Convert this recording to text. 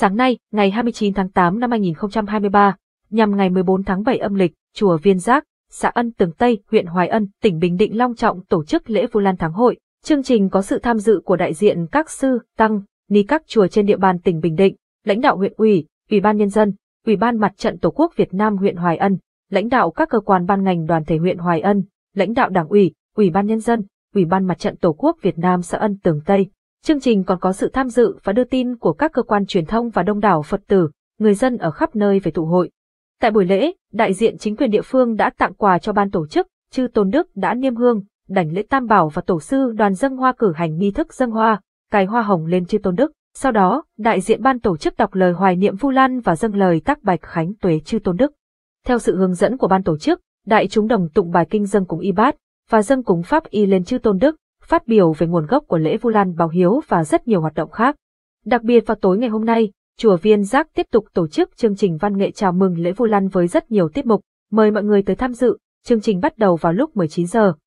Sáng nay, ngày 29 tháng 8 năm 2023, nhằm ngày 14 tháng 7 âm lịch, chùa Viên Giác, xã Ân Tường Tây, huyện Hoài Ân, tỉnh Bình Định long trọng tổ chức lễ Vu Lan tháng hội. Chương trình có sự tham dự của đại diện các sư, tăng, ni các chùa trên địa bàn tỉnh Bình Định, lãnh đạo huyện ủy, ủy ban nhân dân, ủy ban mặt trận Tổ quốc Việt Nam huyện Hoài Ân, lãnh đạo các cơ quan ban ngành đoàn thể huyện Hoài Ân, lãnh đạo Đảng ủy, ủy ban nhân dân, ủy ban mặt trận Tổ quốc Việt Nam xã Ân Tường Tây, Chương trình còn có sự tham dự và đưa tin của các cơ quan truyền thông và đông đảo Phật tử, người dân ở khắp nơi về tụ hội. Tại buổi lễ, đại diện chính quyền địa phương đã tặng quà cho ban tổ chức, chư Tôn Đức đã niêm hương, đảnh lễ tam bảo và tổ sư đoàn dân hoa cử hành nghi thức dân hoa, cài hoa hồng lên chư Tôn Đức. Sau đó, đại diện ban tổ chức đọc lời hoài niệm Vu Lan và dâng lời tác bạch khánh tuế chư Tôn Đức. Theo sự hướng dẫn của ban tổ chức, đại chúng đồng tụng bài kinh dân cúng y bát và dân cúng pháp y lên chư Tôn Đức, phát biểu về nguồn gốc của lễ Vu Lan báo hiếu và rất nhiều hoạt động khác. Đặc biệt vào tối ngày hôm nay, Chùa Viên Giác tiếp tục tổ chức chương trình văn nghệ chào mừng lễ Vu Lan với rất nhiều tiết mục, mời mọi người tới tham dự. Chương trình bắt đầu vào lúc 19 giờ.